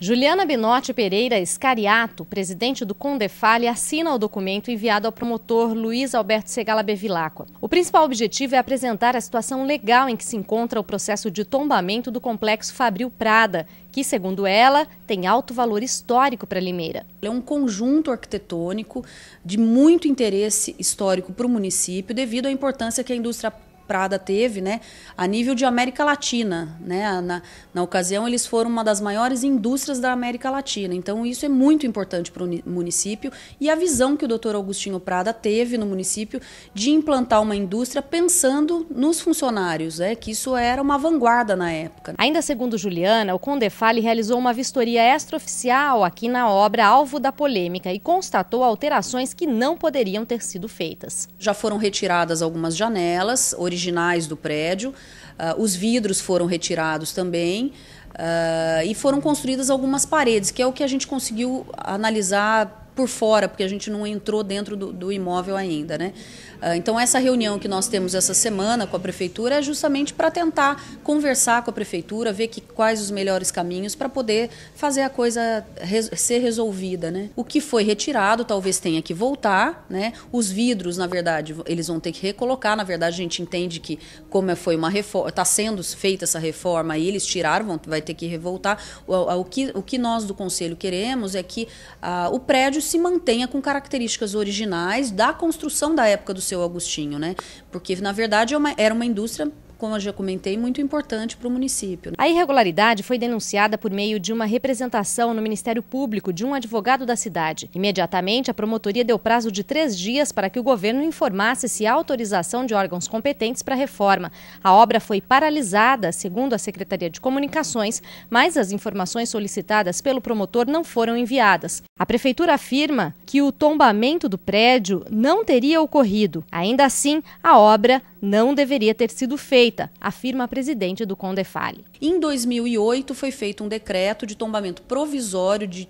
Juliana Binotti Pereira Escariato, presidente do Condefale, assina o documento enviado ao promotor Luiz Alberto Segala Bevilacqua. O principal objetivo é apresentar a situação legal em que se encontra o processo de tombamento do complexo Fabril Prada, que, segundo ela, tem alto valor histórico para Limeira. É um conjunto arquitetônico de muito interesse histórico para o município, devido à importância que a indústria Prada teve, né, a nível de América Latina, né, na, na ocasião eles foram uma das maiores indústrias da América Latina, então isso é muito importante para o município e a visão que o Dr. Agostinho Prada teve no município de implantar uma indústria pensando nos funcionários, é né, que isso era uma vanguarda na época. Ainda segundo Juliana, o Condefale realizou uma vistoria extraoficial aqui na obra alvo da polêmica e constatou alterações que não poderiam ter sido feitas. Já foram retiradas algumas janelas, originais do prédio. Uh, os vidros foram retirados também. Uh, e foram construídas algumas paredes, que é o que a gente conseguiu analisar por fora, porque a gente não entrou dentro do, do imóvel ainda. Né? Ah, então, essa reunião que nós temos essa semana com a prefeitura é justamente para tentar conversar com a prefeitura, ver que, quais os melhores caminhos para poder fazer a coisa res, ser resolvida. Né? O que foi retirado talvez tenha que voltar. Né? Os vidros, na verdade, eles vão ter que recolocar. Na verdade, a gente entende que, como é, foi uma reforma, está sendo feita essa reforma e eles tiraram, vão, vai ter que revoltar. O, o, que, o que nós do Conselho queremos é que ah, o prédio prédio se mantenha com características originais da construção da época do seu Agostinho, né? Porque, na verdade, é era uma indústria como eu já comentei, muito importante para o município. A irregularidade foi denunciada por meio de uma representação no Ministério Público de um advogado da cidade. Imediatamente, a promotoria deu prazo de três dias para que o governo informasse se autorização de órgãos competentes para a reforma. A obra foi paralisada, segundo a Secretaria de Comunicações, mas as informações solicitadas pelo promotor não foram enviadas. A prefeitura afirma que o tombamento do prédio não teria ocorrido. Ainda assim, a obra não deveria ter sido feita, afirma a presidente do Condefale. Em 2008 foi feito um decreto de tombamento provisório de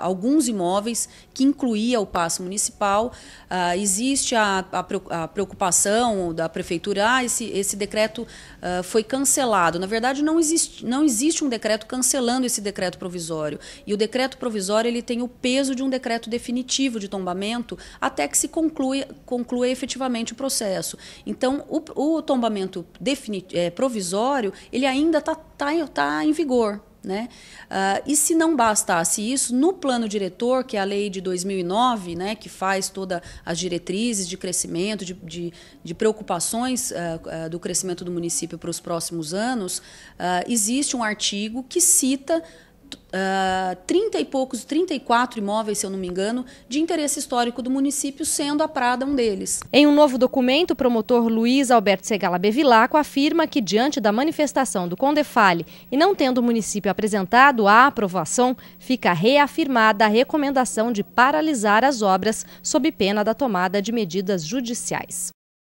alguns imóveis que incluía o passe municipal. Ah, existe a, a, a, preocupação da prefeitura, ah, esse, esse decreto ah, foi cancelado. Na verdade, não existe, não existe um decreto cancelando esse decreto provisório. E o decreto provisório ele tem o peso de um decreto definitivo de tombamento até que se conclui, conclua efetivamente o processo. Então, o, o tombamento é, provisório ele ainda está tá, tá em tá vigor. Né? Uh, e se não bastasse isso, no plano diretor, que é a lei de 2009, né, que faz todas as diretrizes de crescimento, de, de, de preocupações uh, uh, do crescimento do município para os próximos anos, existe um artigo que cita uh, ah, 30 e poucos, 34 imóveis, se eu não me engano, de interesse histórico do município, sendo a Prada um deles. Em um novo documento, o promotor Luiz Alberto Segala Bevilaco afirma que, diante da manifestação do Condefale e não tendo o município apresentado a aprovação, fica reafirmada a recomendação de paralisar as obras sob pena da tomada de medidas judiciais.